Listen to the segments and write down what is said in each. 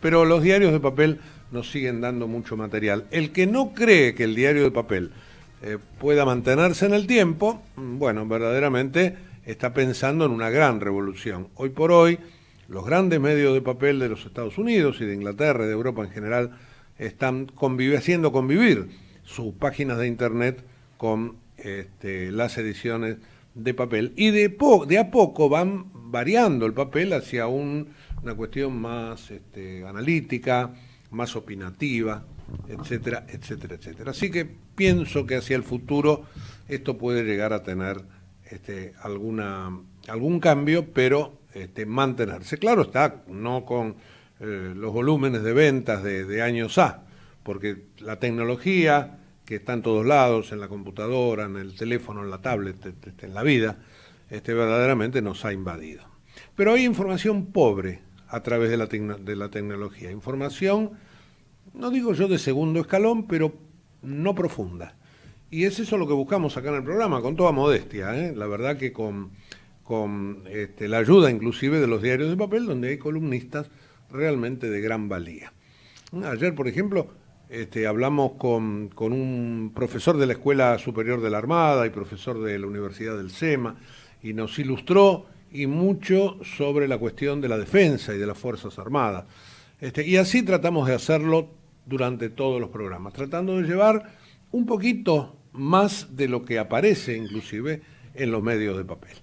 Pero los diarios de papel nos siguen dando mucho material. El que no cree que el diario de papel eh, pueda mantenerse en el tiempo, mm, bueno, verdaderamente está pensando en una gran revolución. Hoy por hoy, los grandes medios de papel de los Estados Unidos y de Inglaterra y de Europa en general están haciendo convivir sus páginas de Internet con este, las ediciones de papel y de, de a poco van variando el papel hacia una cuestión más este, analítica, más opinativa, etcétera, etcétera, etcétera. Así que pienso que hacia el futuro esto puede llegar a tener este, alguna, algún cambio, pero este, mantenerse. Claro está, no con eh, los volúmenes de ventas de años A, porque la tecnología que está en todos lados, en la computadora, en el teléfono, en la tablet, este, este, en la vida, este, verdaderamente nos ha invadido. Pero hay información pobre a través de la, tecnología, información, no digo yo de segundo escalón, pero no profunda. Y es eso lo que buscamos acá en el programa, con toda modestia, ¿eh? la verdad que con, este, la ayuda inclusive de los diarios de papel, donde hay columnistas realmente de gran valía. Ayer, por ejemplo, este, hablamos con, un profesor de la Escuela Superior de la Armada y profesor de la Universidad del SEMA, y nos ilustró y mucho sobre la cuestión de la defensa y de las Fuerzas Armadas. Este, y así tratamos de hacerlo durante todos los programas, tratando de llevar un poquito más de lo que aparece inclusive en los medios de papel.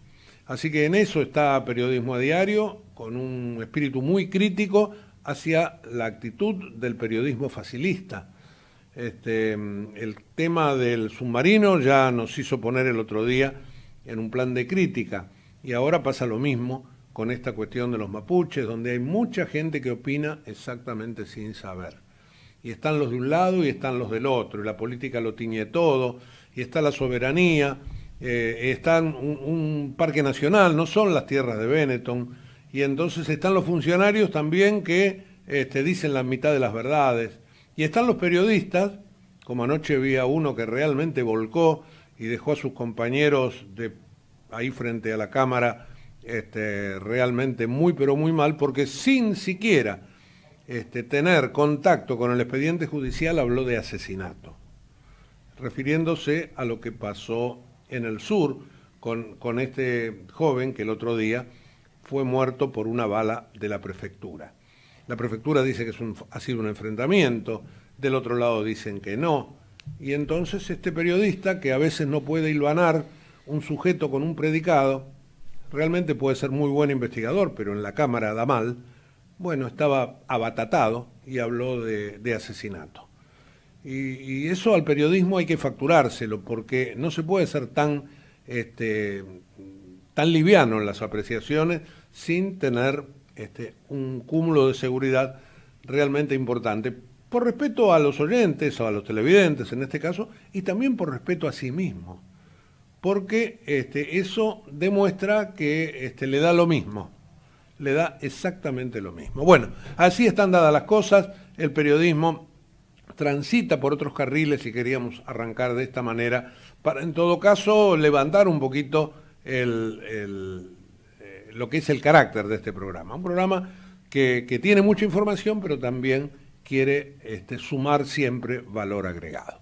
Así que en eso está Periodismo a Diario, con un espíritu muy crítico, hacia la actitud del periodismo facilista. Este, el tema del submarino ya nos hizo poner el otro día en un plan de crítica y ahora pasa lo mismo con esta cuestión de los mapuches, donde hay mucha gente que opina exactamente sin saber. Y están los de un lado y están los del otro, y la política lo tiñe todo, y está la soberanía, eh, está un parque nacional, no son las tierras de Benetton y entonces están los funcionarios también que este, dicen la mitad de las verdades, y están los periodistas, como anoche vi a uno que realmente volcó y dejó a sus compañeros de ahí frente a la cámara este, realmente muy pero muy mal, porque sin siquiera este, tener contacto con el expediente judicial habló de asesinato, refiriéndose a lo que pasó en el sur con este joven que el otro día fue muerto por una bala de la prefectura. La prefectura dice que ha sido un enfrentamiento, del otro lado dicen que no. Y entonces este periodista, que a veces no puede hilvanar un sujeto con un predicado, realmente puede ser muy buen investigador, pero en la cámara da mal, bueno, estaba abatatado y habló de, asesinato. Y, eso al periodismo hay que facturárselo, porque no se puede ser tan este, tan liviano en las apreciaciones sin tener este, un cúmulo de seguridad realmente importante por respeto a los oyentes o a los televidentes en este caso y también por respeto a sí mismo porque este, eso demuestra que este, le da lo mismo le da exactamente lo mismo bueno así están dadas las cosas el periodismo transita por otros carriles y queríamos arrancar de esta manera para en todo caso levantar un poquito eh, lo que es el carácter de este programa. Un programa que, tiene mucha información, pero también quiere este, sumar siempre valor agregado.